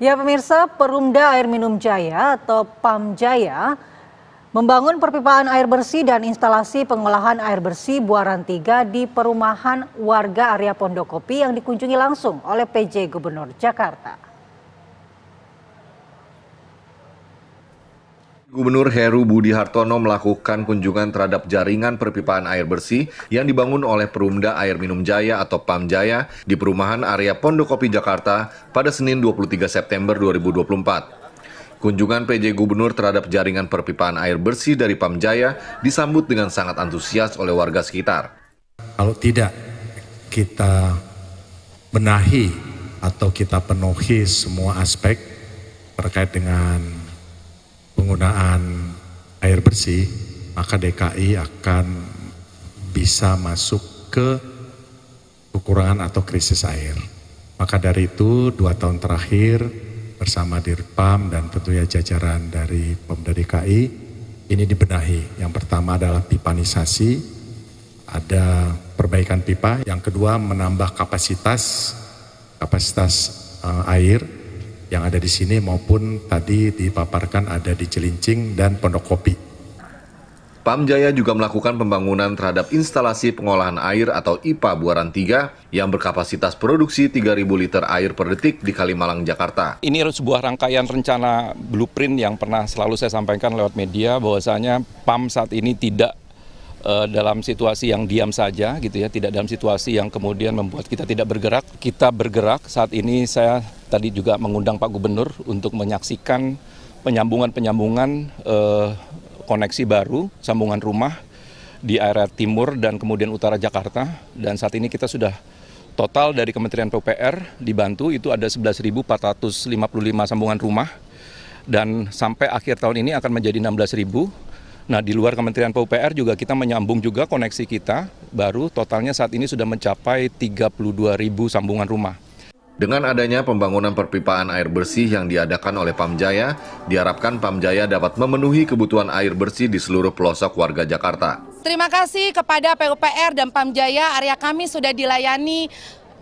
Ya pemirsa, Perumda Air Minum Jaya atau PAM Jaya membangun perpipaan air bersih dan instalasi pengolahan air bersih Buaran 3 di perumahan warga area Pondokopi yang dikunjungi langsung oleh PJ Gubernur Jakarta. Gubernur Heru Budi Hartono melakukan kunjungan terhadap jaringan perpipaan air bersih yang dibangun oleh Perumda Air Minum Jaya atau PAM Jaya di perumahan area Pondokopi, Jakarta pada Senin 23 September 2024. Kunjungan PJ Gubernur terhadap jaringan perpipaan air bersih dari PAM Jaya disambut dengan sangat antusias oleh warga sekitar. Kalau tidak kita benahi atau kita penuhi semua aspek terkait dengan penggunaan air bersih, maka DKI akan bisa masuk ke kekurangan atau krisis air. Maka dari itu dua tahun terakhir bersama Dirpam dan tentunya jajaran dari Pemda DKI ini dibenahi. Yang pertama adalah pipanisasi, ada perbaikan pipa. Yang kedua menambah kapasitas kapasitas uh, air yang ada di sini maupun tadi dipaparkan ada di Celincing dan Pondok Kopi. Pamjaya juga melakukan pembangunan terhadap instalasi pengolahan air atau IPA Buaran 3 yang berkapasitas produksi 3.000 liter air per detik di Kalimalang, Jakarta. Ini sebuah rangkaian rencana blueprint yang pernah selalu saya sampaikan lewat media bahwasanya PAM saat ini tidak Eh, dalam situasi yang diam saja gitu ya, tidak dalam situasi yang kemudian membuat kita tidak bergerak. Kita bergerak saat ini saya tadi juga mengundang Pak Gubernur untuk menyaksikan penyambungan-penyambungan eh, koneksi baru, sambungan rumah di area timur dan kemudian utara Jakarta dan saat ini kita sudah total dari Kementerian PUPR dibantu itu ada 11.455 sambungan rumah dan sampai akhir tahun ini akan menjadi 16.000 Nah, di luar Kementerian PUPR juga kita menyambung juga koneksi kita, baru totalnya saat ini sudah mencapai 32 ribu sambungan rumah. Dengan adanya pembangunan perpipaan air bersih yang diadakan oleh Pamjaya, diharapkan Pamjaya dapat memenuhi kebutuhan air bersih di seluruh pelosok warga Jakarta. Terima kasih kepada PUPR dan Pamjaya, area kami sudah dilayani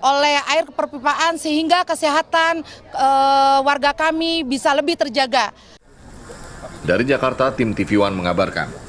oleh air perpipaan sehingga kesehatan e, warga kami bisa lebih terjaga. Dari Jakarta, tim TV One mengabarkan.